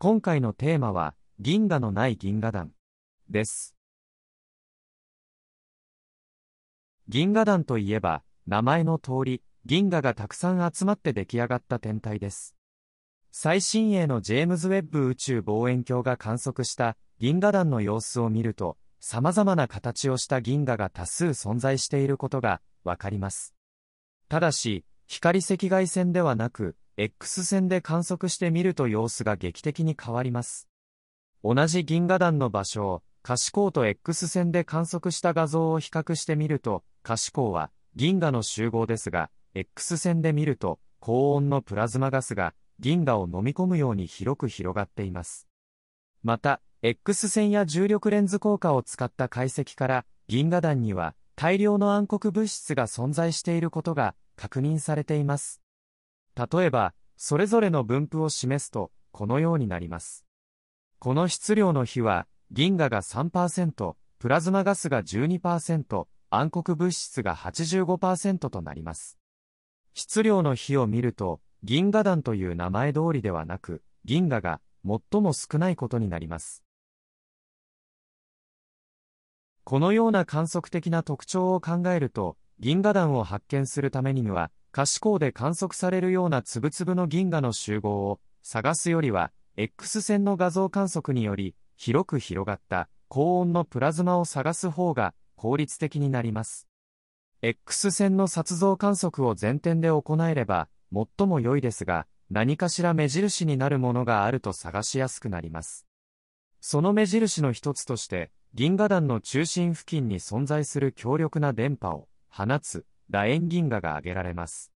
今回のテーマは、銀河のない銀河団です。銀河団といえば、名前の通り、銀河がたくさん集まって出来上がった天体です。最新鋭のジェームズ・ウェッブ宇宙望遠鏡が観測した銀河団の様子を見ると、様々な形をした銀河が多数存在していることがわかります。ただし、光赤外線ではなく、X 線で観測してみると様子が劇的に変わります。同じ銀河団の場所を可視光と X 線で観測した画像を比較してみると、可視光は銀河の集合ですが、X 線で見ると高温のプラズマガスが銀河を飲み込むように広く広がっています。また、X 線や重力レンズ効果を使った解析から、銀河団には大量の暗黒物質が存在していることが確認されています。例えば、それぞれの分布を示すと、このようになります。この質量の比は、銀河が3%、プラズマガスが12%、暗黒物質が85%となります。質量の比を見ると、銀河団という名前通りではなく、銀河が最も少ないことになります。このような観測的な特徴を考えると、銀河団を発見するためには、可視光で観測されるような粒々の銀河の集合を探すよりは、X 線の画像観測により、広く広がった高温のプラズマを探す方が効率的になります。X 線の撮像観測を前提で行えれば、最も良いですが、何かしら目印になるものがあると探しやすくなります。その目印の一つとして、銀河団の中心付近に存在する強力な電波を放つ楕円銀河が挙げられます。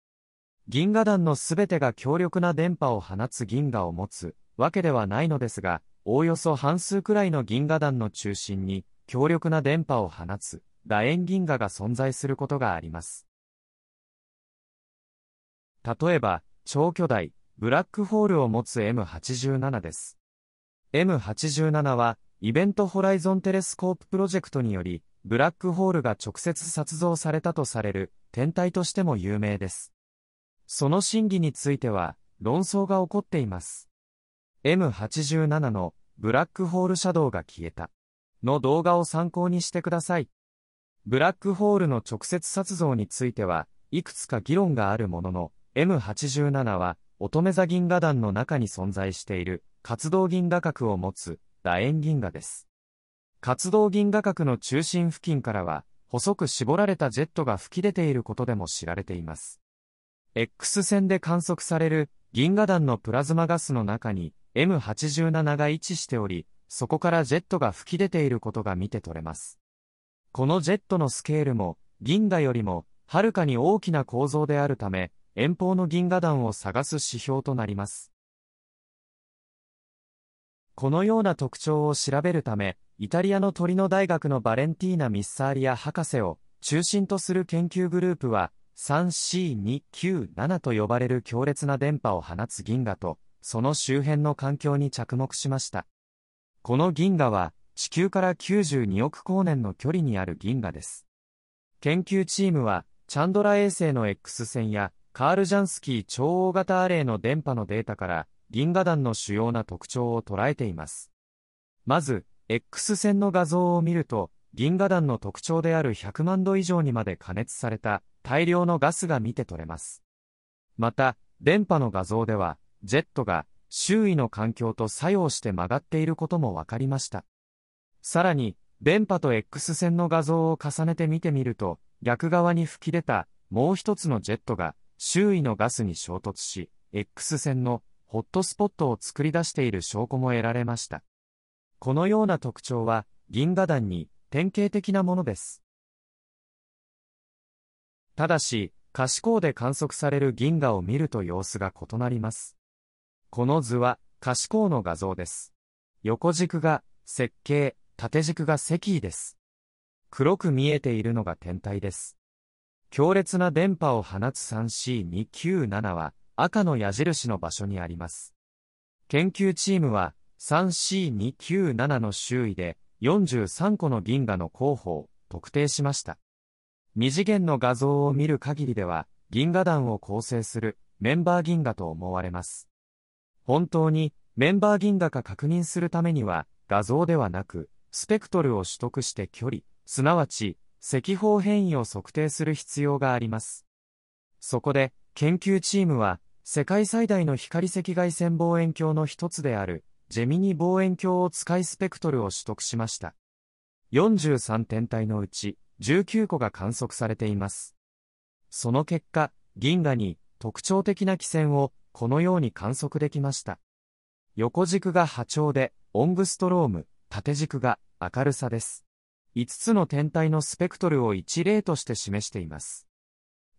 銀河団のすべてが強力な電波を放つ銀河を持つわけではないのですが、おおよそ半数くらいの銀河団の中心に強力な電波を放つ楕円銀河が存在することがあります。例えば、超巨大、ブラックホールを持つ M87 です。M87 は、イベントホライゾンテレスコーププロジェクトにより、ブラックホールが直接撮像されたとされる天体としても有名です。その真偽については論争が起こっています。M87 のブラックホールシャドウが消えたの動画を参考にしてください。ブラックホールの直接撮像についてはいくつか議論があるものの M87 は乙女座銀河団の中に存在している活動銀河核を持つ楕円銀河です。活動銀河核の中心付近からは、細く絞られたジェットが吹き出ていることでも知られています。X 線で観測される銀河団のプラズマガスの中に M87 が位置しており、そこからジェットが吹き出ていることが見て取れます。このジェットのスケールも銀河よりもはるかに大きな構造であるため、遠方の銀河団を探す指標となります。このような特徴を調べるため、イタリアのトリノ大学のバレンティーナ・ミッサーリア博士を中心とする研究グループは、3C297 と呼ばれる強烈な電波を放つ銀河と、その周辺の環境に着目しました。この銀河は、地球から92億光年の距離にある銀河です。研究チームは、チャンドラ衛星の X 線や、カールジャンスキー超大型アレイの電波のデータから、銀河団の主要な特徴を捉えています。まず、X 線の画像を見ると、銀河団の特徴である100万度以上にまで加熱された大量のガスが見て取れます。また、電波の画像では、ジェットが周囲の環境と作用して曲がっていることも分かりました。さらに、電波と X 線の画像を重ねて見てみると、逆側に吹き出たもう一つのジェットが周囲のガスに衝突し、X 線のホットスポットを作り出している証拠も得られました。このような特徴は、銀河団に典型的なものです。ただし、可視光で観測される銀河を見ると様子が異なります。この図は可視光の画像です。横軸が設計、縦軸が石位です。黒く見えているのが天体です。強烈な電波を放つ 3C297 は赤の矢印の場所にあります。研究チームは 3C297 の周囲で43個の銀河の候補を特定しました。二次元の画像を見る限りでは銀河団を構成するメンバー銀河と思われます。本当にメンバー銀河か確認するためには画像ではなくスペクトルを取得して距離、すなわち赤方変異を測定する必要があります。そこで研究チームは世界最大の光赤外線望遠鏡の一つである、ジェミニ望遠鏡を使いスペクトルを取得しました。43天体のうち、19個が観測されています。その結果、銀河に特徴的な気線をこのように観測できました。横軸が波長で、オングストローム、縦軸が明るさです。5つの天体のスペクトルを一例として示しています。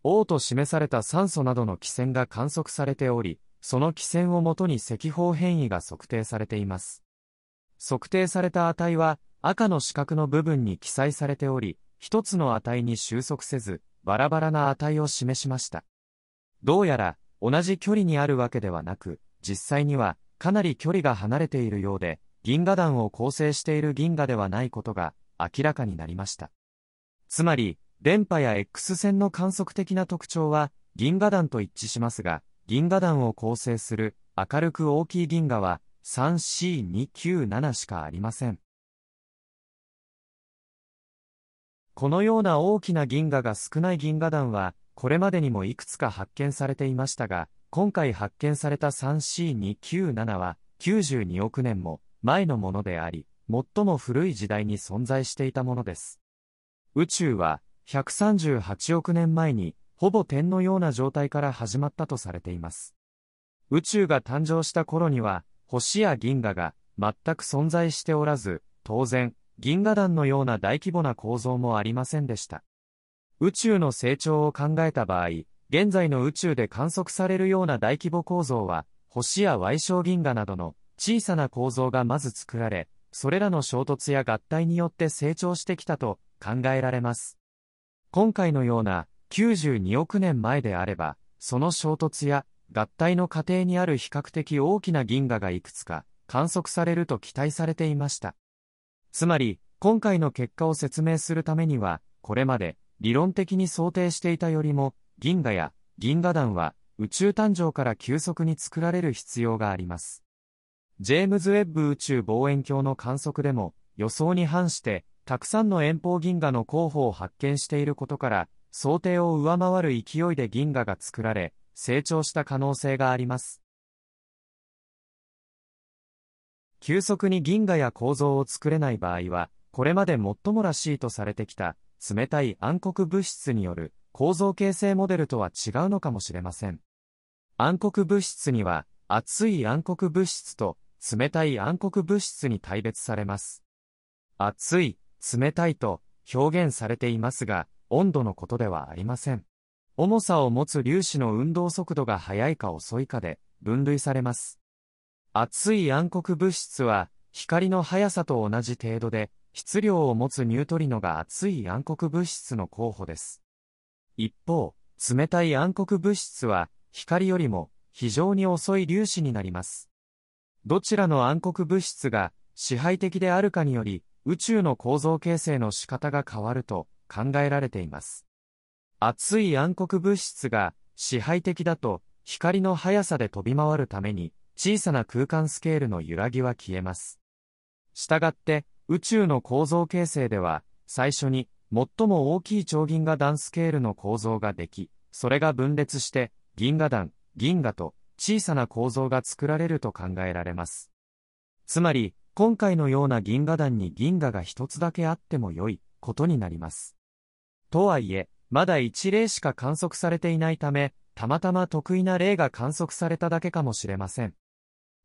O と示された酸素などの基線が観測されており、その基線をもとに赤方変異が測定されています。測定された値は、赤の四角の部分に記載されており、一つの値に収束せず、バラバラな値を示しました。どうやら、同じ距離にあるわけではなく、実際には、かなり距離が離れているようで、銀河団を構成している銀河ではないことが、明らかになりました。つまり、電波や X 線の観測的な特徴は銀河団と一致しますが、銀河団を構成する明るく大きい銀河は 3C297 しかありません。このような大きな銀河が少ない銀河団は、これまでにもいくつか発見されていましたが、今回発見された 3C297 は92億年も前のものであり、最も古い時代に存在していたものです。宇宙は138億年前に、ほぼ点のような状態から始まったとされています。宇宙が誕生した頃には、星や銀河が全く存在しておらず、当然、銀河団のような大規模な構造もありませんでした。宇宙の成長を考えた場合、現在の宇宙で観測されるような大規模構造は、星や矮小銀河などの小さな構造がまず作られ、それらの衝突や合体によって成長してきたと考えられます。今回のような92億年前であれば、その衝突や合体の過程にある比較的大きな銀河がいくつか観測されると期待されていました。つまり、今回の結果を説明するためには、これまで理論的に想定していたよりも、銀河や銀河団は宇宙誕生から急速に作られる必要があります。ジェームズ・ウェッブ宇宙望遠鏡の観測でも予想に反してたくさんの遠方銀河の候補を発見していることから、想定を上回る勢いで銀河が作られ、成長した可能性があります。急速に銀河や構造を作れない場合は、これまで最もらしいとされてきた、冷たい暗黒物質による構造形成モデルとは違うのかもしれません。暗黒物質には、熱い暗黒物質と冷たい暗黒物質に対別されます。熱い冷たいと表現されていますが、温度のことではありません。重さを持つ粒子の運動速度が速いか遅いかで分類されます。熱い暗黒物質は光の速さと同じ程度で質量を持つニュートリノが熱い暗黒物質の候補です。一方、冷たい暗黒物質は光よりも非常に遅い粒子になります。どちらの暗黒物質が支配的であるかにより宇宙の構造形成の仕方が変わると考えられています。熱い暗黒物質が支配的だと光の速さで飛び回るために小さな空間スケールの揺らぎは消えます。したがって宇宙の構造形成では最初に最も大きい超銀河団スケールの構造ができ、それが分裂して銀河団、銀河と小さな構造が作られると考えられます。つまり、今回のような銀河団に銀河が一つだけあっても良いことになります。とはいえ、まだ一例しか観測されていないため、たまたま得意な例が観測されただけかもしれません。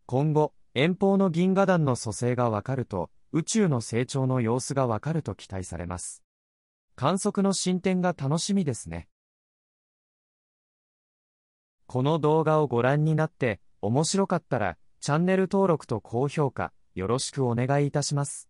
今後、遠方の銀河団の組成がわかると、宇宙の成長の様子がわかると期待されます。観測の進展が楽しみですね。この動画をご覧になって面白かったらチャンネル登録と高評価、よろしくお願いいたします。